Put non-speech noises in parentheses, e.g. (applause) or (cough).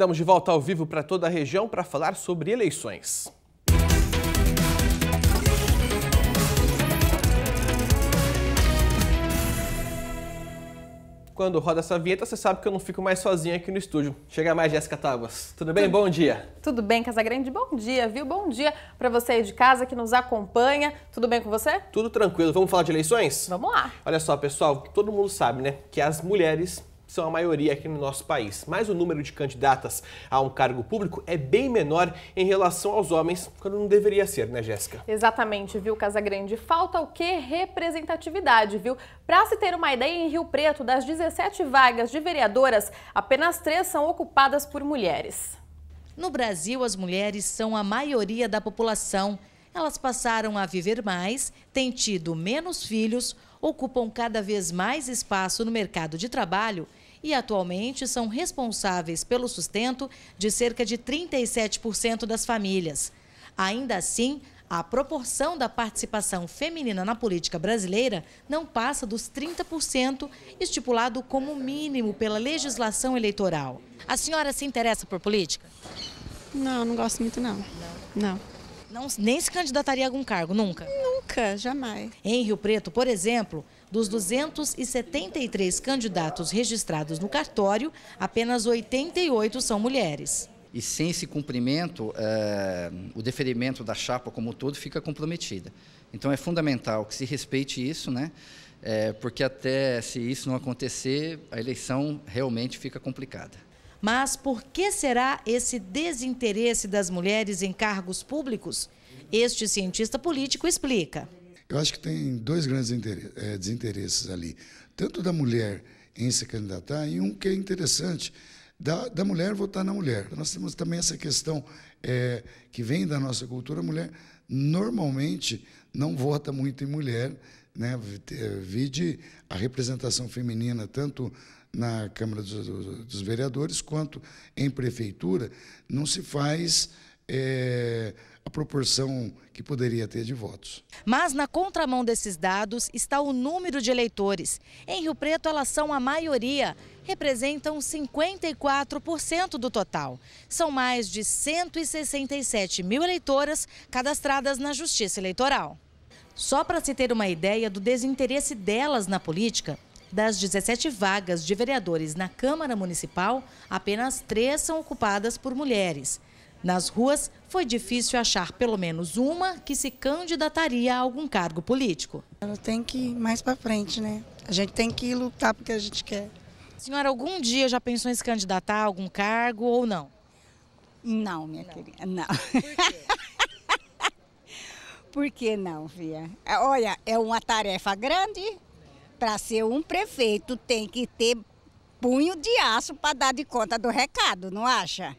Estamos de volta ao vivo para toda a região para falar sobre eleições. Quando roda essa vinheta, você sabe que eu não fico mais sozinha aqui no estúdio. Chega mais, Jéssica Tábuas. Tudo bem? Tudo, bom dia. Tudo bem, Casagrande? Bom dia, viu? Bom dia para você aí de casa que nos acompanha. Tudo bem com você? Tudo tranquilo. Vamos falar de eleições? Vamos lá. Olha só, pessoal, todo mundo sabe, né, que as mulheres são a maioria aqui no nosso país, mas o número de candidatas a um cargo público é bem menor em relação aos homens, quando não deveria ser, né, Jéssica? Exatamente, viu, Casagrande? Falta o que? Representatividade, viu? Para se ter uma ideia, em Rio Preto, das 17 vagas de vereadoras, apenas três são ocupadas por mulheres. No Brasil, as mulheres são a maioria da população. Elas passaram a viver mais, têm tido menos filhos, ocupam cada vez mais espaço no mercado de trabalho e atualmente são responsáveis pelo sustento de cerca de 37% das famílias. Ainda assim, a proporção da participação feminina na política brasileira não passa dos 30%, estipulado como mínimo pela legislação eleitoral. A senhora se interessa por política? Não, não gosto muito não. Não. não. Não, nem se candidataria a algum cargo, nunca? Nunca, jamais. Em Rio Preto, por exemplo, dos 273 candidatos registrados no cartório, apenas 88 são mulheres. E sem esse cumprimento, é, o deferimento da chapa como um todo fica comprometida. Então é fundamental que se respeite isso, né? É, porque até se isso não acontecer, a eleição realmente fica complicada. Mas por que será esse desinteresse das mulheres em cargos públicos? Este cientista político explica. Eu acho que tem dois grandes é, desinteresses ali. Tanto da mulher em se candidatar, e um que é interessante, da, da mulher votar na mulher. Nós temos também essa questão é, que vem da nossa cultura, a mulher normalmente não vota muito em mulher, né? Eh, vide a representação feminina, tanto na Câmara dos, dos Vereadores quanto em Prefeitura, não se faz. É, a proporção que poderia ter de votos. Mas na contramão desses dados está o número de eleitores. Em Rio Preto, elas são a maioria, representam 54% do total. São mais de 167 mil eleitoras cadastradas na Justiça Eleitoral. Só para se ter uma ideia do desinteresse delas na política, das 17 vagas de vereadores na Câmara Municipal, apenas três são ocupadas por mulheres. Nas ruas, foi difícil achar pelo menos uma que se candidataria a algum cargo político. Tem que ir mais para frente, né? A gente tem que lutar porque a gente quer. Senhora, algum dia já pensou em se candidatar a algum cargo ou não? Não, minha não. querida, não. Por quê? (laughs) Por que não, Via? É, olha, é uma tarefa grande. Para ser um prefeito tem que ter punho de aço para dar de conta do recado, não acha?